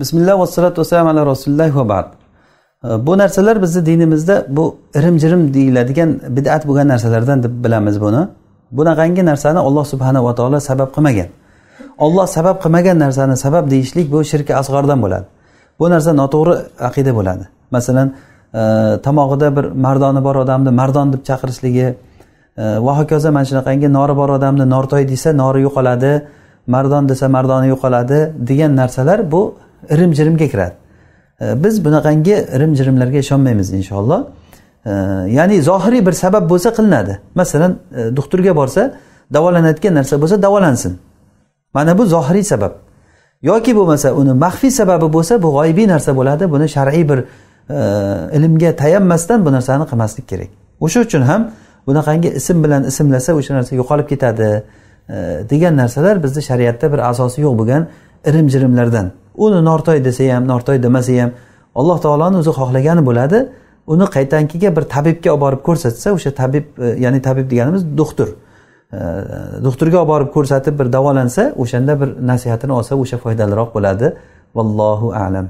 bismillah vassalatu vassalam ala rasulillah va ba'd bu narsalar bizni dinimizda bu irim jirim deyiladigan bid'at bo'lgan narsalardan deb bilamiz buni bunaqangi narsani olloh subhanava taolo sabab qilmagan olloh sabab qilmagan narsani sabab deyishlik bu shirki asg'ordan bo'ladi bu narsa noto'g'ri aqida bo'ladi masalan tomog'ida bir mardoni bor odamni mardon deb chaqirishligi va hokazo mana shunaqangi nori bor odamni nortoy desa nori yo'qoladi mardon desa mardoni yo'qoladi degan narsalar bu irim jirimga kiradi e, biz bunaqangi irim jirimlarga ishonmaymiz inshaalloh e, ya'ni zohiriy bir sabab bo'lsa qilinadi masalan e, doktorga borsa davolanayotgan narsa bo'lsa davolansin mana bu zohiriy sabab yoki bo'lmasa uni maxfiy sababi bo'lsa bu g'oyibiy narsa bo'ladi buni shar'iy bir ilmga tayanmasdan bu narsani qilmaslik kerak o'sha uchun ham bunaqangi ism bilan ismlasa o'sha narsa yo'qolib ketadi degan narsalar bizni shariatda bir asosi yo'q bo'lgan irim jirimlardan uni nortoy desa ham nortoy demasa ham alloh taoloni o'zi xohlagani bo'ladi uni qaytankiga bir tabibga olib borib ko'rsatsa o'sha tabib e, ya'ni tabib deganimiz doktor e, doktorga olib borib ko'rsatib bir davolansa o'shanda bir nasihatini olsa o'sha foydaliroq bo'ladi vallohu alam